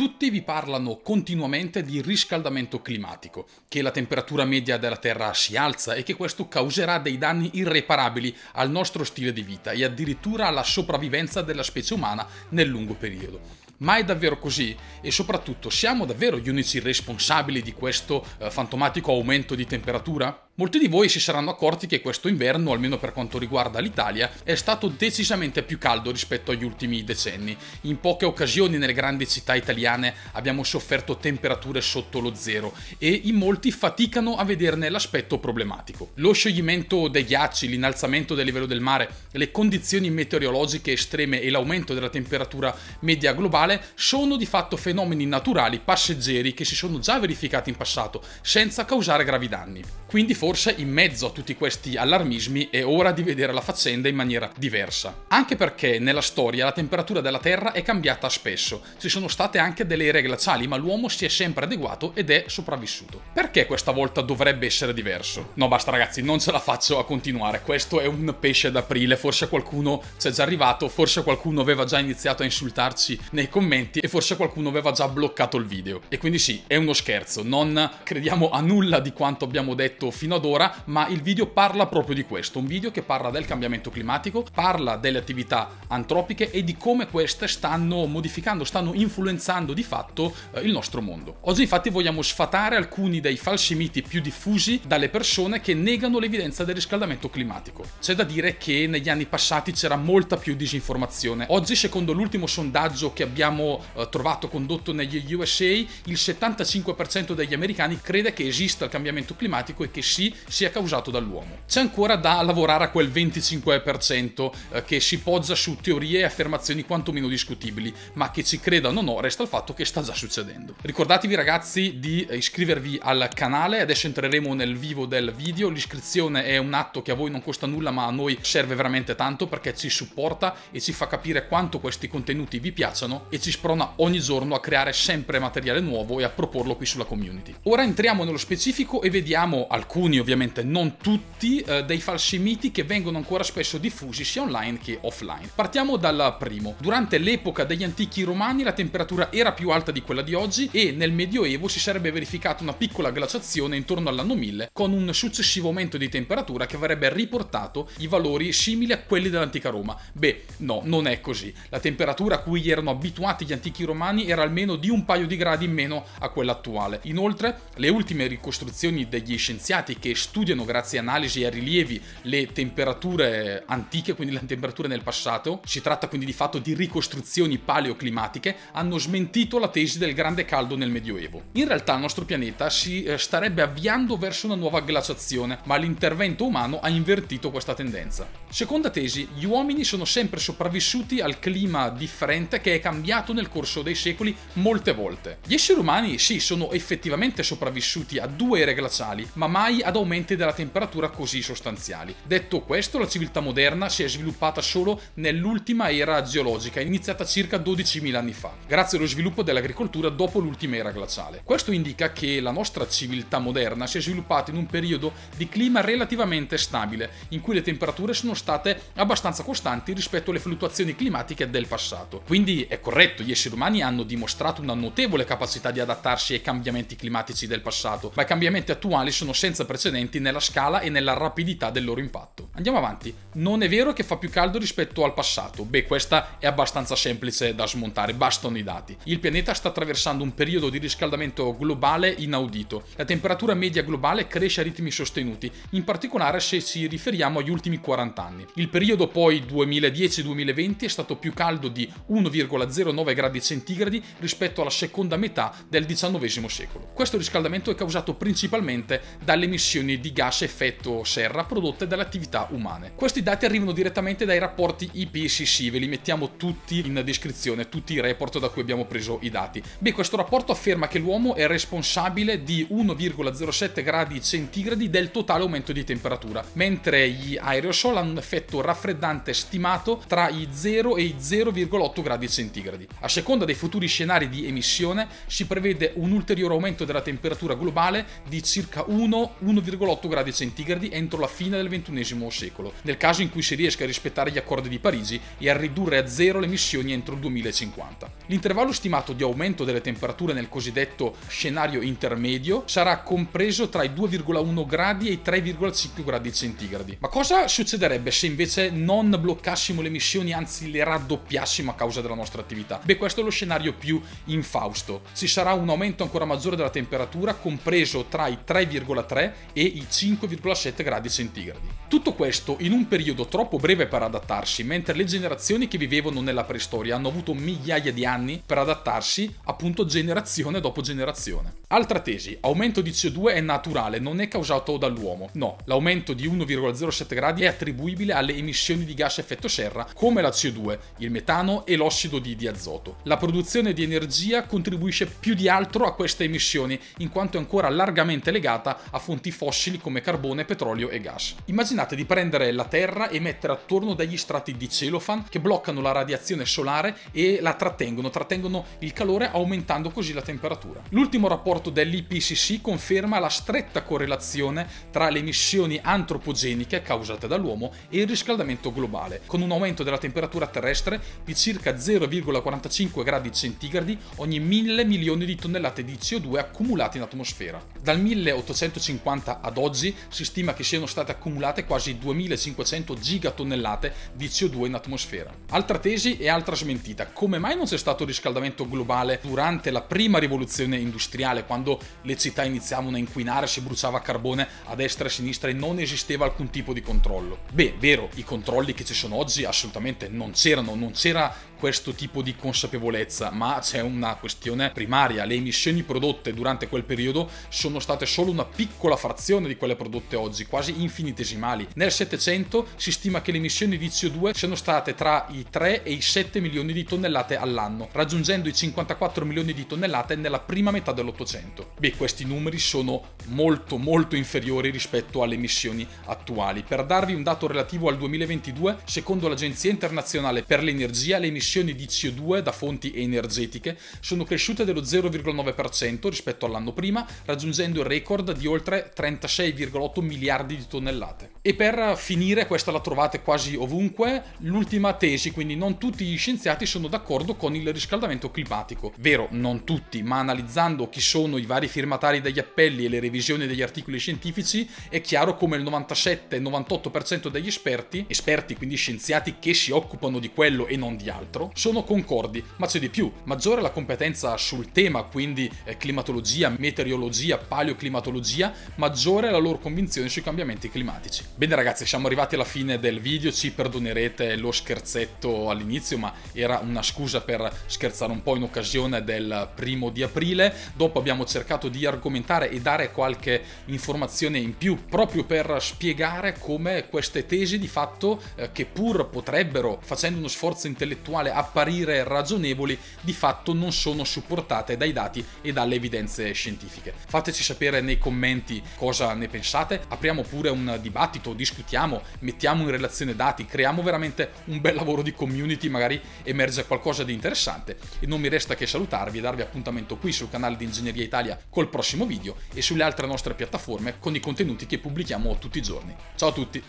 Tutti vi parlano continuamente di riscaldamento climatico, che la temperatura media della Terra si alza e che questo causerà dei danni irreparabili al nostro stile di vita e addirittura alla sopravvivenza della specie umana nel lungo periodo. Ma è davvero così? E soprattutto, siamo davvero gli unici responsabili di questo eh, fantomatico aumento di temperatura? Molti di voi si saranno accorti che questo inverno, almeno per quanto riguarda l'Italia, è stato decisamente più caldo rispetto agli ultimi decenni. In poche occasioni nelle grandi città italiane abbiamo sofferto temperature sotto lo zero e in molti faticano a vederne l'aspetto problematico. Lo scioglimento dei ghiacci, l'innalzamento del livello del mare, le condizioni meteorologiche estreme e l'aumento della temperatura media globale sono di fatto fenomeni naturali passeggeri che si sono già verificati in passato senza causare gravi danni. Quindi forse forse in mezzo a tutti questi allarmismi è ora di vedere la faccenda in maniera diversa. Anche perché nella storia la temperatura della Terra è cambiata spesso, ci sono state anche delle ere glaciali, ma l'uomo si è sempre adeguato ed è sopravvissuto. Perché questa volta dovrebbe essere diverso? No, basta ragazzi, non ce la faccio a continuare, questo è un pesce d'aprile, forse qualcuno c'è già arrivato, forse qualcuno aveva già iniziato a insultarci nei commenti e forse qualcuno aveva già bloccato il video. E quindi sì, è uno scherzo, non crediamo a nulla di quanto abbiamo detto fino ad d'ora, ma il video parla proprio di questo, un video che parla del cambiamento climatico, parla delle attività antropiche e di come queste stanno modificando, stanno influenzando di fatto eh, il nostro mondo. Oggi infatti vogliamo sfatare alcuni dei falsi miti più diffusi dalle persone che negano l'evidenza del riscaldamento climatico. C'è da dire che negli anni passati c'era molta più disinformazione. Oggi secondo l'ultimo sondaggio che abbiamo eh, trovato condotto negli USA, il 75% degli americani crede che esista il cambiamento climatico e che si PC sia causato dall'uomo. C'è ancora da lavorare a quel 25% eh, che si poggia su teorie e affermazioni quantomeno discutibili, ma che ci credano o no resta il fatto che sta già succedendo. Ricordatevi ragazzi di iscrivervi al canale, adesso entreremo nel vivo del video, l'iscrizione è un atto che a voi non costa nulla ma a noi serve veramente tanto perché ci supporta e ci fa capire quanto questi contenuti vi piacciono e ci sprona ogni giorno a creare sempre materiale nuovo e a proporlo qui sulla community. Ora entriamo nello specifico e vediamo alcuni alcuni ovviamente, non tutti, eh, dei falsi miti che vengono ancora spesso diffusi sia online che offline. Partiamo dal primo. Durante l'epoca degli antichi romani la temperatura era più alta di quella di oggi e nel Medioevo si sarebbe verificata una piccola glaciazione intorno all'anno 1000 con un successivo aumento di temperatura che avrebbe riportato i valori simili a quelli dell'antica Roma. Beh, no, non è così. La temperatura a cui erano abituati gli antichi romani era almeno di un paio di gradi in meno a quella attuale. Inoltre, le ultime ricostruzioni degli scienziati che studiano grazie a analisi e a rilievi le temperature antiche, quindi le temperature nel passato, si tratta quindi di fatto di ricostruzioni paleoclimatiche, hanno smentito la tesi del grande caldo nel Medioevo. In realtà il nostro pianeta si eh, starebbe avviando verso una nuova glaciazione, ma l'intervento umano ha invertito questa tendenza. Seconda tesi, gli uomini sono sempre sopravvissuti al clima differente che è cambiato nel corso dei secoli molte volte. Gli esseri umani sì, sono effettivamente sopravvissuti a due ere glaciali, ma mai a ad aumenti della temperatura così sostanziali. Detto questo, la civiltà moderna si è sviluppata solo nell'ultima era geologica, iniziata circa 12.000 anni fa, grazie allo sviluppo dell'agricoltura dopo l'ultima era glaciale. Questo indica che la nostra civiltà moderna si è sviluppata in un periodo di clima relativamente stabile, in cui le temperature sono state abbastanza costanti rispetto alle fluttuazioni climatiche del passato. Quindi è corretto, gli esseri umani hanno dimostrato una notevole capacità di adattarsi ai cambiamenti climatici del passato, ma i cambiamenti attuali sono senza precedenti precedenti nella scala e nella rapidità del loro impatto. Andiamo avanti. Non è vero che fa più caldo rispetto al passato. Beh, questa è abbastanza semplice da smontare, bastano i dati. Il pianeta sta attraversando un periodo di riscaldamento globale inaudito. La temperatura media globale cresce a ritmi sostenuti, in particolare se ci riferiamo agli ultimi 40 anni. Il periodo poi 2010-2020 è stato più caldo di 1,09 gradi centigradi rispetto alla seconda metà del XIX secolo. Questo riscaldamento è causato principalmente dall'emissione emissioni di gas effetto serra prodotte dall'attività umane. Questi dati arrivano direttamente dai rapporti IPCC, ve li mettiamo tutti in descrizione, tutti i report da cui abbiamo preso i dati. Beh, questo rapporto afferma che l'uomo è responsabile di 1,07 gradi centigradi del totale aumento di temperatura, mentre gli aerosol hanno un effetto raffreddante stimato tra i 0 e i 0,8 gradi centigradi. A seconda dei futuri scenari di emissione si prevede un ulteriore aumento della temperatura globale di circa 1 1,8 gradi centigradi entro la fine del XXI secolo, nel caso in cui si riesca a rispettare gli accordi di Parigi e a ridurre a zero le emissioni entro il 2050. L'intervallo stimato di aumento delle temperature nel cosiddetto scenario intermedio sarà compreso tra i 2,1 gradi e i 3,5 gradi centigradi. Ma cosa succederebbe se invece non bloccassimo le emissioni, anzi le raddoppiassimo a causa della nostra attività? Beh, questo è lo scenario più infausto. Ci sarà un aumento ancora maggiore della temperatura, compreso tra i 3,3 e e i 5,7 gradi centigradi. Tutto questo in un periodo troppo breve per adattarsi, mentre le generazioni che vivevano nella preistoria hanno avuto migliaia di anni per adattarsi appunto generazione dopo generazione. Altra tesi, aumento di CO2 è naturale, non è causato dall'uomo. No, l'aumento di 1,07 gradi è attribuibile alle emissioni di gas a effetto serra come la CO2, il metano e l'ossido di, di azoto. La produzione di energia contribuisce più di altro a queste emissioni, in quanto è ancora largamente legata a fonti fossili come carbone, petrolio e gas. Immaginate di prendere la Terra e mettere attorno degli strati di celofan che bloccano la radiazione solare e la trattengono, trattengono il calore aumentando così la temperatura. L'ultimo rapporto rapporto dell'IPCC conferma la stretta correlazione tra le emissioni antropogeniche causate dall'uomo e il riscaldamento globale, con un aumento della temperatura terrestre di circa 0,45 gradi centigradi ogni 1000 milioni di tonnellate di CO2 accumulate in atmosfera. Dal 1850 ad oggi si stima che siano state accumulate quasi 2500 gigatonnellate di CO2 in atmosfera. Altra tesi e altra smentita, come mai non c'è stato riscaldamento globale durante la prima rivoluzione industriale quando le città iniziavano a inquinare, si bruciava carbone a destra e a sinistra e non esisteva alcun tipo di controllo. Beh, vero, i controlli che ci sono oggi assolutamente non c'erano, non c'era questo tipo di consapevolezza, ma c'è una questione primaria. Le emissioni prodotte durante quel periodo sono state solo una piccola frazione di quelle prodotte oggi, quasi infinitesimali. Nel 700 si stima che le emissioni di CO2 siano state tra i 3 e i 7 milioni di tonnellate all'anno, raggiungendo i 54 milioni di tonnellate nella prima metà dell'Ottocento. Beh, questi numeri sono molto molto inferiori rispetto alle emissioni attuali. Per darvi un dato relativo al 2022, secondo l'Agenzia Internazionale per l'Energia, le emissioni emissioni di CO2 da fonti energetiche sono cresciute dello 0,9% rispetto all'anno prima, raggiungendo il record di oltre 36,8 miliardi di tonnellate. E per finire, questa la trovate quasi ovunque, l'ultima tesi, quindi non tutti gli scienziati sono d'accordo con il riscaldamento climatico. Vero, non tutti, ma analizzando chi sono i vari firmatari degli appelli e le revisioni degli articoli scientifici, è chiaro come il 97-98% degli esperti, esperti quindi scienziati che si occupano di quello e non di altro, 4 sono concordi, ma c'è di più, maggiore la competenza sul tema, quindi eh, climatologia, meteorologia, paleoclimatologia, maggiore la loro convinzione sui cambiamenti climatici. Bene ragazzi, siamo arrivati alla fine del video, ci perdonerete lo scherzetto all'inizio, ma era una scusa per scherzare un po' in occasione del primo di aprile, dopo abbiamo cercato di argomentare e dare qualche informazione in più proprio per spiegare come queste tesi di fatto eh, che pur potrebbero facendo uno sforzo intellettuale sembra apparire ragionevoli, di fatto non sono supportate dai dati e dalle evidenze scientifiche. Fateci sapere nei commenti cosa ne pensate, apriamo pure un dibattito, discutiamo, mettiamo in relazione dati, creiamo veramente un bel lavoro di community, magari emerge qualcosa di interessante e non mi resta che salutarvi e darvi appuntamento qui sul canale di Ingegneria Italia col prossimo video e sulle altre nostre piattaforme con i contenuti che pubblichiamo tutti i giorni. Ciao a tutti!